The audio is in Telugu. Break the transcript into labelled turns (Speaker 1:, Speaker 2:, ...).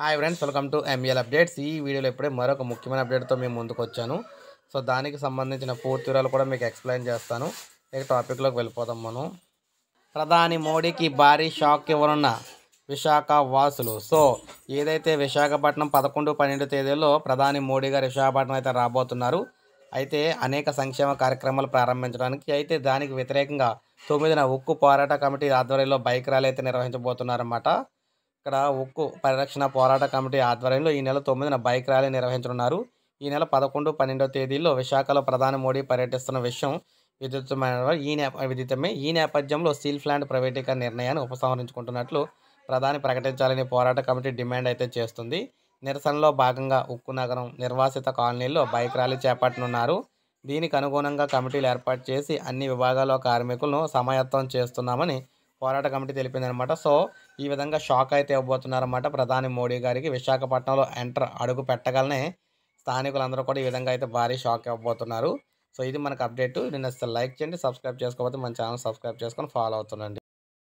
Speaker 1: hi friends welcome to ML updates ఈ వీడియోలో ఇప్పుడే మరొక ముఖ్యమైన అప్డేట్తో మేము ముందుకు వచ్చాను సో దానికి సంబంధించిన పూర్తి వివరాలు కూడా మీకు ఎక్స్ప్లెయిన్ చేస్తాను ఇక టాపిక్లోకి వెళ్ళిపోతాం మనం ప్రధాని మోడీకి భారీ షాక్ ఇవ్వనున్న విశాఖ వాసులు సో ఏదైతే విశాఖపట్నం పదకొండు పన్నెండు తేదీల్లో ప్రధాని మోడీ గారు విశాఖపట్నం అయితే రాబోతున్నారు అయితే అనేక సంక్షేమ కార్యక్రమాలు ప్రారంభించడానికి అయితే దానికి వ్యతిరేకంగా తొమ్మిదిన ఉక్కు పోరాట కమిటీ ఆధ్వర్యంలో బైక్ ర్యాలీ అయితే నిర్వహించబోతున్నారన్నమాట ఇక్కడ ఉక్కు పరిరక్షణ పోరాట కమిటీ ఆధ్వర్యంలో ఈ నెల తొమ్మిదిన బైక్ ర్యాలీ నిర్వహించనున్నారు ఈ నెల పదకొండు పన్నెండో తేదీల్లో విశాఖలో ప్రధాని మోడీ పర్యటిస్తున్న విషయం విదితమైన ఈ విదితమే ఈ నేపథ్యంలో స్టీల్ ప్లాంట్ ప్రైవేటీకరణ నిర్ణయాన్ని ఉపసంహరించుకుంటున్నట్లు ప్రధాని ప్రకటించాలని పోరాట కమిటీ డిమాండ్ అయితే చేస్తుంది నిరసనలో భాగంగా ఉక్కు నగరం నిర్వాసిత కాలనీల్లో బైక్ ర్యాలీ చేపట్టనున్నారు దీనికి అనుగుణంగా కమిటీలు ఏర్పాటు చేసి అన్ని విభాగాల కార్మికులను సమాయత్తం చేస్తున్నామని పోరాట కమిటీ తెలిపిందనమాట సో ఈ విధంగా షాక్ అయితే ఇవ్వబోతున్నారన్నమాట ప్రధాని మోడీ గారికి విశాఖపట్నంలో ఎంటర్ అడుగు పెట్టగలనే స్థానికులందరూ కూడా ఈ విధంగా అయితే భారీ షాక్ ఇవ్వబోతున్నారు సో ఇది మనకు అప్డేట్ నేను అసలు లైక్ చేయండి సబ్స్క్రైబ్ చేసుకోకపోతే మన ఛానల్ సబ్స్క్రైబ్ చేసుకొని ఫాలో అవుతుండండి